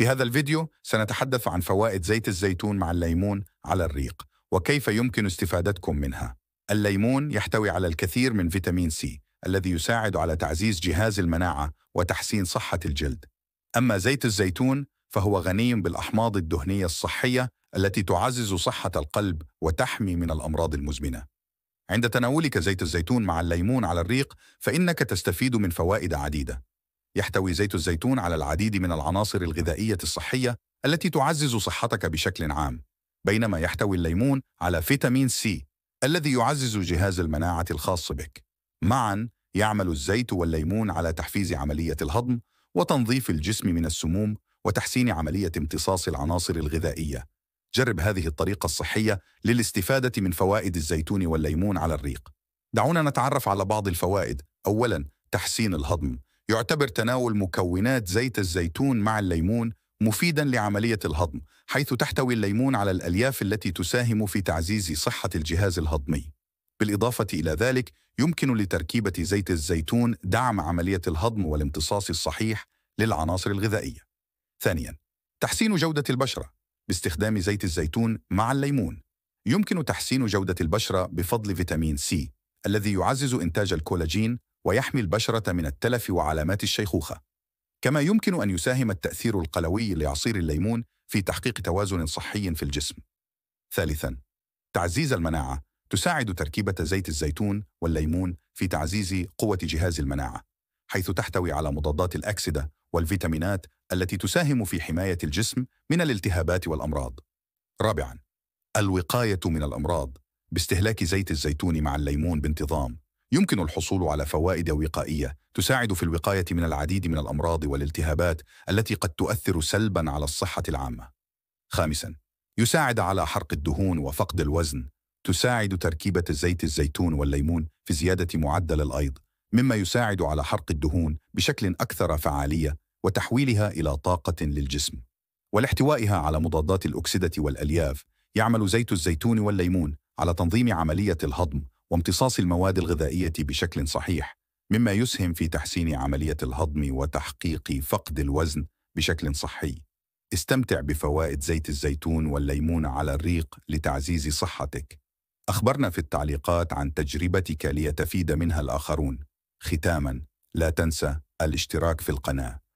في هذا الفيديو سنتحدث عن فوائد زيت الزيتون مع الليمون على الريق وكيف يمكن استفادتكم منها. الليمون يحتوي على الكثير من فيتامين سي الذي يساعد على تعزيز جهاز المناعة وتحسين صحة الجلد. أما زيت الزيتون فهو غني بالأحماض الدهنية الصحية التي تعزز صحة القلب وتحمي من الأمراض المزمنة. عند تناولك زيت الزيتون مع الليمون على الريق فإنك تستفيد من فوائد عديدة يحتوي زيت الزيتون على العديد من العناصر الغذائية الصحية التي تعزز صحتك بشكل عام بينما يحتوي الليمون على فيتامين سي الذي يعزز جهاز المناعة الخاص بك معا يعمل الزيت والليمون على تحفيز عملية الهضم وتنظيف الجسم من السموم وتحسين عملية امتصاص العناصر الغذائية جرب هذه الطريقة الصحية للاستفادة من فوائد الزيتون والليمون على الريق دعونا نتعرف على بعض الفوائد أولاً تحسين الهضم يعتبر تناول مكونات زيت الزيتون مع الليمون مفيدا لعملية الهضم حيث تحتوي الليمون على الألياف التي تساهم في تعزيز صحة الجهاز الهضمي بالإضافة إلى ذلك يمكن لتركيبة زيت الزيتون دعم عملية الهضم والامتصاص الصحيح للعناصر الغذائية ثانياً تحسين جودة البشرة باستخدام زيت الزيتون مع الليمون يمكن تحسين جودة البشرة بفضل فيتامين سي الذي يعزز إنتاج الكولاجين ويحمي البشرة من التلف وعلامات الشيخوخة كما يمكن أن يساهم التأثير القلوي لعصير الليمون في تحقيق توازن صحي في الجسم ثالثاً تعزيز المناعة تساعد تركيبة زيت الزيتون والليمون في تعزيز قوة جهاز المناعة حيث تحتوي على مضادات الأكسدة والفيتامينات التي تساهم في حماية الجسم من الالتهابات والأمراض رابعاً الوقاية من الأمراض باستهلاك زيت الزيتون مع الليمون بانتظام يمكن الحصول على فوائد وقائية تساعد في الوقاية من العديد من الأمراض والالتهابات التي قد تؤثر سلباً على الصحة العامة. خامساً، يساعد على حرق الدهون وفقد الوزن. تساعد تركيبة زيت الزيتون والليمون في زيادة معدل الأيض، مما يساعد على حرق الدهون بشكل أكثر فعالية وتحويلها إلى طاقة للجسم. ولاحتوائها على مضادات الأكسدة والألياف، يعمل زيت الزيتون والليمون على تنظيم عملية الهضم وامتصاص المواد الغذائية بشكل صحيح مما يسهم في تحسين عملية الهضم وتحقيق فقد الوزن بشكل صحي استمتع بفوائد زيت الزيتون والليمون على الريق لتعزيز صحتك أخبرنا في التعليقات عن تجربتك ليتفيد منها الآخرون ختاماً لا تنسى الاشتراك في القناة